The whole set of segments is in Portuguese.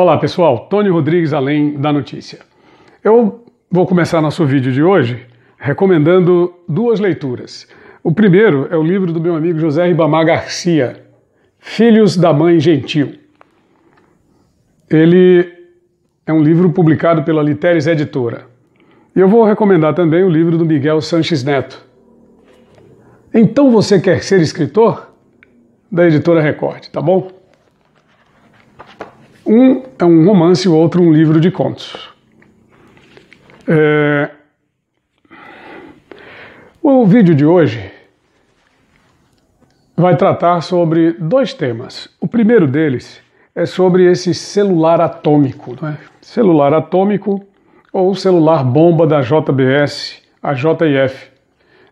Olá pessoal, Tony Rodrigues Além da Notícia. Eu vou começar nosso vídeo de hoje recomendando duas leituras. O primeiro é o livro do meu amigo José Ribamar Garcia, Filhos da Mãe Gentil. Ele é um livro publicado pela Literes Editora. E eu vou recomendar também o livro do Miguel Sanches Neto. Então você quer ser escritor? Da editora Record, tá bom? Um é um romance, o outro um livro de contos. É... O vídeo de hoje vai tratar sobre dois temas. O primeiro deles é sobre esse celular atômico, é? celular atômico ou celular bomba da JBS, a JIF.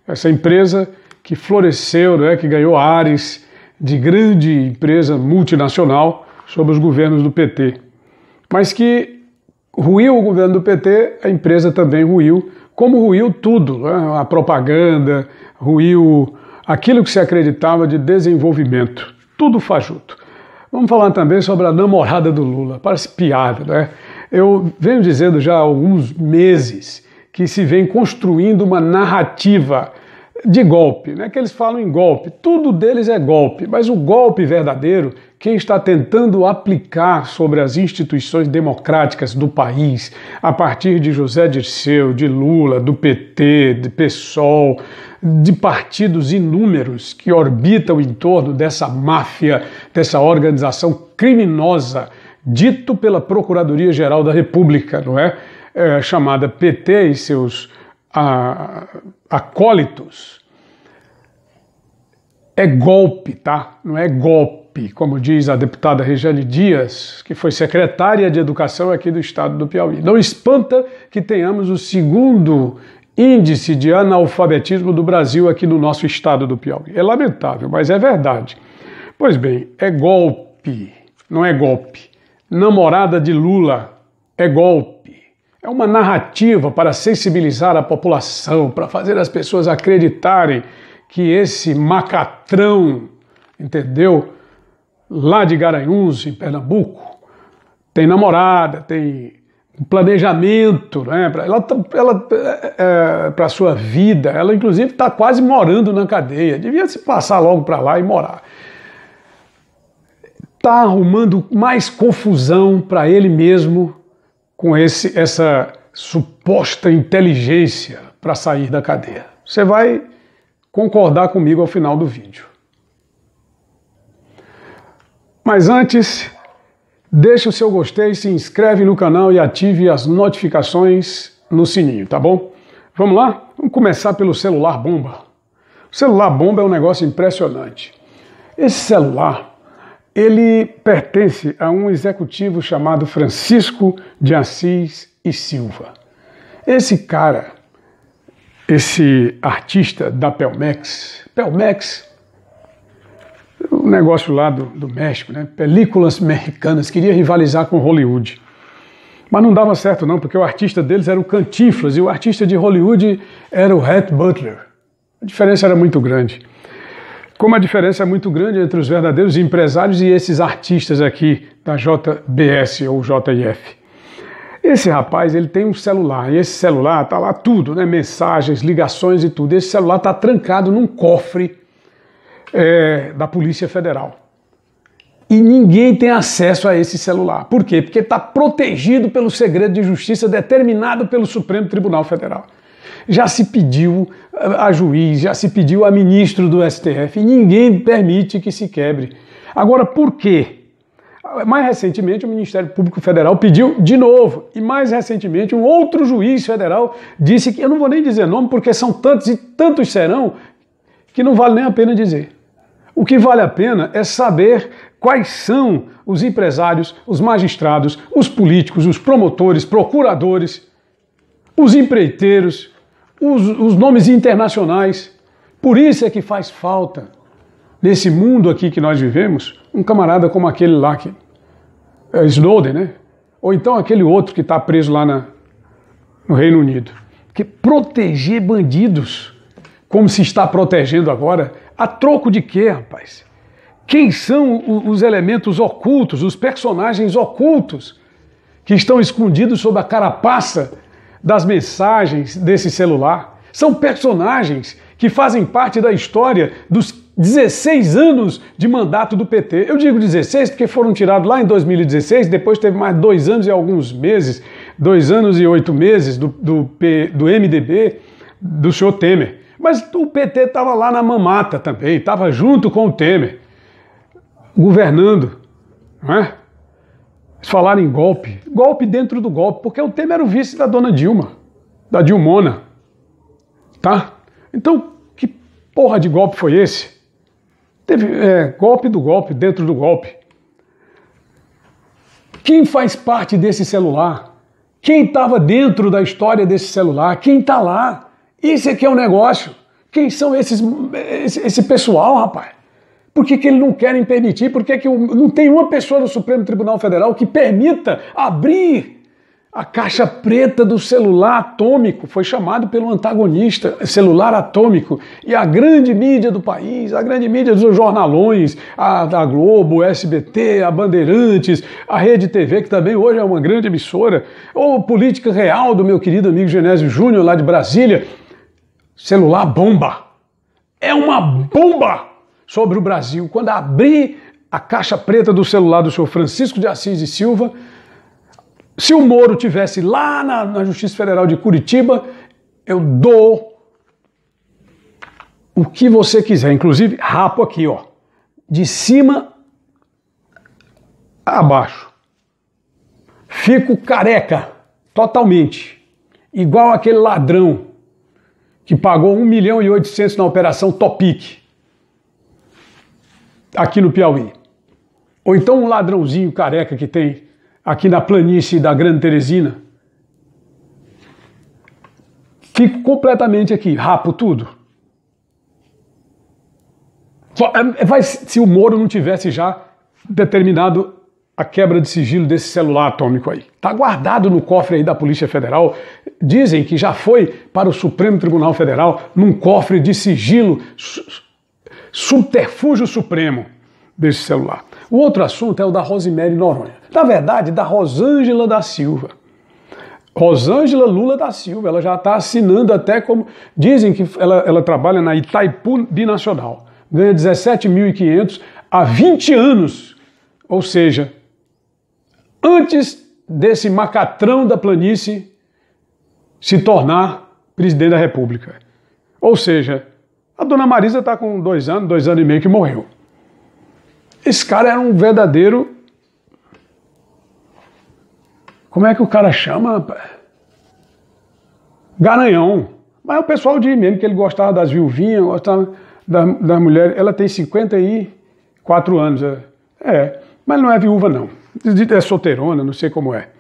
Essa empresa que floresceu, é? que ganhou ares de grande empresa multinacional sobre os governos do PT. Mas que ruiu o governo do PT, a empresa também ruiu, como ruiu tudo, né? a propaganda, ruiu aquilo que se acreditava de desenvolvimento, tudo fajuto. Vamos falar também sobre a namorada do Lula, parece piada, né? Eu venho dizendo já há alguns meses que se vem construindo uma narrativa de golpe, né? que eles falam em golpe, tudo deles é golpe, mas o golpe verdadeiro, quem está tentando aplicar sobre as instituições democráticas do país, a partir de José Dirceu, de Lula, do PT, de PSOL, de partidos inúmeros que orbitam em torno dessa máfia, dessa organização criminosa, dito pela Procuradoria-Geral da República, não é? é chamada PT e seus acólitos, é golpe, tá? Não é golpe, como diz a deputada Regiane Dias, que foi secretária de Educação aqui do estado do Piauí. Não espanta que tenhamos o segundo índice de analfabetismo do Brasil aqui no nosso estado do Piauí. É lamentável, mas é verdade. Pois bem, é golpe, não é golpe. Namorada de Lula é golpe. É uma narrativa para sensibilizar a população, para fazer as pessoas acreditarem que esse macatrão, entendeu? Lá de Garanhuns, em Pernambuco, tem namorada, tem um planejamento né, para ela, tá, ela, é, é para sua vida. Ela, inclusive, está quase morando na cadeia. Devia se passar logo para lá e morar. Está arrumando mais confusão para ele mesmo com esse, essa suposta inteligência para sair da cadeia. Você vai concordar comigo ao final do vídeo. Mas antes, deixa o seu gostei, se inscreve no canal e ative as notificações no sininho, tá bom? Vamos lá? Vamos começar pelo celular bomba. O celular bomba é um negócio impressionante. Esse celular ele pertence a um executivo chamado Francisco de Assis e Silva. Esse cara, esse artista da Pelmex, Pelmex, o um negócio lá do, do México, né? Películas mexicanas, queria rivalizar com Hollywood. Mas não dava certo não, porque o artista deles era o Cantinflas e o artista de Hollywood era o Red Butler. A diferença era muito grande. Como a diferença é muito grande entre os verdadeiros empresários e esses artistas aqui da JBS ou JF. Esse rapaz, ele tem um celular, e esse celular tá lá tudo, né? Mensagens, ligações e tudo. Esse celular tá trancado num cofre é, da Polícia Federal. E ninguém tem acesso a esse celular. Por quê? Porque está protegido pelo segredo de justiça determinado pelo Supremo Tribunal Federal. Já se pediu eh, a juiz, já se pediu a ministro do STF, e ninguém permite que se quebre. Agora, por quê? Mais recentemente, o Ministério Público Federal pediu de novo, e mais recentemente, um outro juiz federal disse que eu não vou nem dizer nome, porque são tantos e tantos serão que não vale nem a pena dizer. O que vale a pena é saber quais são os empresários, os magistrados, os políticos, os promotores, procuradores, os empreiteiros, os, os nomes internacionais. Por isso é que faz falta, nesse mundo aqui que nós vivemos, um camarada como aquele lá, que, é Snowden, né? Ou então aquele outro que está preso lá na, no Reino Unido. Que proteger bandidos, como se está protegendo agora, a troco de quê, rapaz? Quem são os elementos ocultos, os personagens ocultos que estão escondidos sob a carapaça das mensagens desse celular. São personagens que fazem parte da história dos 16 anos de mandato do PT. Eu digo 16 porque foram tirados lá em 2016, depois teve mais dois anos e alguns meses, dois anos e oito meses do, do, P, do MDB, do senhor Temer. Mas o PT estava lá na mamata também, estava junto com o Temer, governando. Não é? falar em golpe, golpe dentro do golpe, porque o Temer era o vice da dona Dilma, da Dilmona, tá? Então, que porra de golpe foi esse? Teve é, golpe do golpe dentro do golpe. Quem faz parte desse celular? Quem estava dentro da história desse celular? Quem está lá? Isso aqui é, é o um negócio. Quem são esses, esse, esse pessoal, rapaz? Por que, que ele não querem permitir? Por que, que não tem uma pessoa no Supremo Tribunal Federal que permita abrir a caixa preta do celular atômico foi chamado pelo antagonista celular atômico e a grande mídia do país, a grande mídia dos jornalões, a da Globo, o SBT, a Bandeirantes, a Rede TV, que também hoje é uma grande emissora, ou Política Real do meu querido amigo Genésio Júnior lá de Brasília, celular bomba. É uma bomba! sobre o Brasil, quando abri a caixa preta do celular do senhor Francisco de Assis e Silva, se o Moro tivesse lá na, na Justiça Federal de Curitiba, eu dou o que você quiser, inclusive rapo aqui, ó, de cima abaixo. Fico careca, totalmente, igual aquele ladrão que pagou 1 milhão e 800 na operação Topic aqui no Piauí. Ou então um ladrãozinho careca que tem aqui na planície da Grande Teresina. Fico completamente aqui, rapo tudo. É, é, vai, se o Moro não tivesse já determinado a quebra de sigilo desse celular atômico aí. Está guardado no cofre aí da Polícia Federal. Dizem que já foi para o Supremo Tribunal Federal num cofre de sigilo subterfúgio supremo desse celular. O outro assunto é o da Rosemary Noronha. Na verdade, da Rosângela da Silva. Rosângela Lula da Silva, ela já está assinando até como. Dizem que ela, ela trabalha na Itaipu Binacional. Ganha 17.500 há 20 anos. Ou seja, antes desse macatrão da planície se tornar presidente da República. Ou seja, a dona Marisa está com dois anos, dois anos e meio que morreu. Esse cara era um verdadeiro. Como é que o cara chama, Garanhão. Mas o pessoal diz mesmo que ele gostava das viuvinhas, gostava das da mulheres. Ela tem 54 anos. É. é, mas não é viúva, não. É solteirona, não sei como é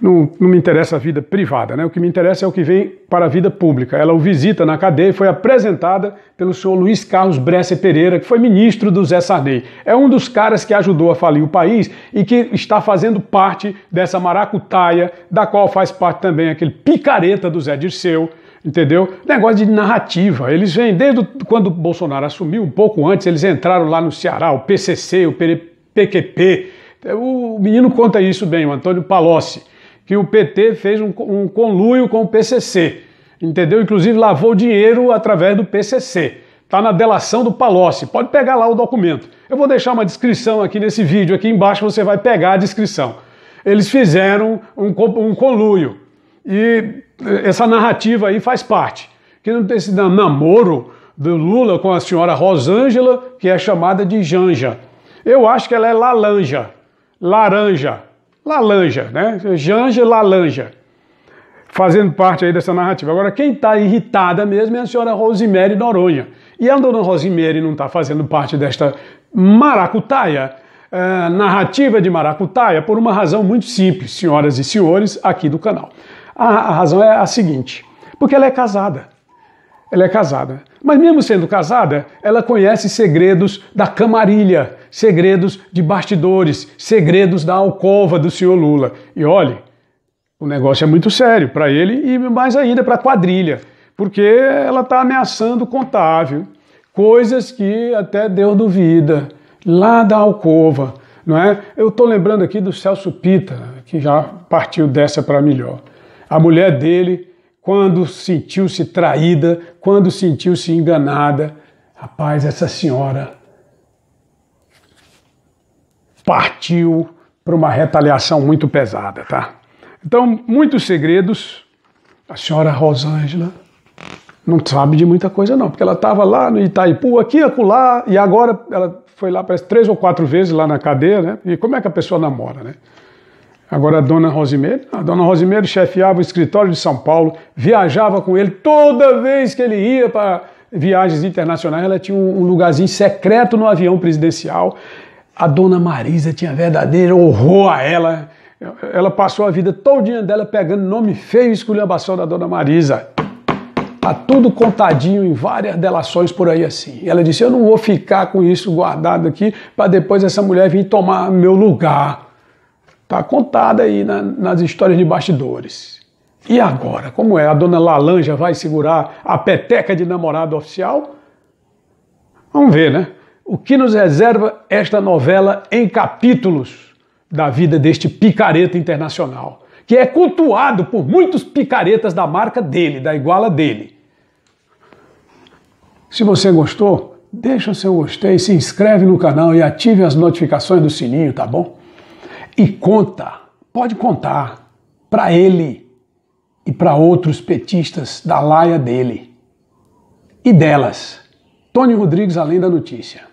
não, não, me interessa a vida privada, né? O que me interessa é o que vem para a vida pública. Ela o visita na cadeia e foi apresentada pelo senhor Luiz Carlos Bressa Pereira, que foi ministro do Zé Sarney. É um dos caras que ajudou a falir o país e que está fazendo parte dessa maracutaia, da qual faz parte também aquele picareta do Zé Dirceu, entendeu? Negócio de narrativa. Eles vêm, desde quando o Bolsonaro assumiu, um pouco antes, eles entraram lá no Ceará, o PCC, o PQP. O menino conta isso bem, o Antônio Palocci que o PT fez um, um conluio com o PCC, entendeu? Inclusive lavou dinheiro através do PCC. Está na delação do Palocci. Pode pegar lá o documento. Eu vou deixar uma descrição aqui nesse vídeo. Aqui embaixo você vai pegar a descrição. Eles fizeram um, um conluio. E eh, essa narrativa aí faz parte. Que não tem esse namoro do Lula com a senhora Rosângela, que é chamada de Janja. Eu acho que ela é Lalanja. Laranja. Lalanja, né? Janja Lalanja, fazendo parte aí dessa narrativa. Agora, quem está irritada mesmo é a senhora Rosimere Noronha. E a dona Rosimere não está fazendo parte desta maracutaia, eh, narrativa de maracutaia, por uma razão muito simples, senhoras e senhores, aqui do canal. a, a razão é a seguinte: porque ela é casada. Ela é casada. Mas, mesmo sendo casada, ela conhece segredos da camarilha, segredos de bastidores, segredos da alcova do senhor Lula. E olhe, o negócio é muito sério para ele e mais ainda para a quadrilha, porque ela está ameaçando contável coisas que até Deus duvida, lá da alcova. Não é? Eu estou lembrando aqui do Celso Pita, que já partiu dessa para melhor. A mulher dele quando sentiu-se traída, quando sentiu-se enganada, rapaz, essa senhora partiu para uma retaliação muito pesada, tá? Então, muitos segredos. A senhora Rosângela não sabe de muita coisa, não, porque ela estava lá no Itaipu, aqui, acolá, e agora ela foi lá, parece, três ou quatro vezes lá na cadeia, né? E como é que a pessoa namora, né? Agora a dona Rosimeiro, a dona Rosimeiro chefiava o escritório de São Paulo, viajava com ele toda vez que ele ia para viagens internacionais, ela tinha um lugarzinho secreto no avião presidencial. A dona Marisa tinha verdadeiro horror a ela. Ela passou a vida todinha dela pegando nome feio e esculhambação da dona Marisa. Tá tudo contadinho em várias delações por aí assim. Ela disse: Eu não vou ficar com isso guardado aqui para depois essa mulher vir tomar meu lugar. Está contada aí na, nas histórias de bastidores. E agora? Como é? A dona Lalanja vai segurar a peteca de namorado oficial? Vamos ver, né? O que nos reserva esta novela em capítulos da vida deste picareta internacional, que é cultuado por muitos picaretas da marca dele, da iguala dele. Se você gostou, deixa o seu gostei, se inscreve no canal e ative as notificações do sininho, tá bom? e conta, pode contar, para ele e para outros petistas da laia dele e delas. Tony Rodrigues, além da notícia.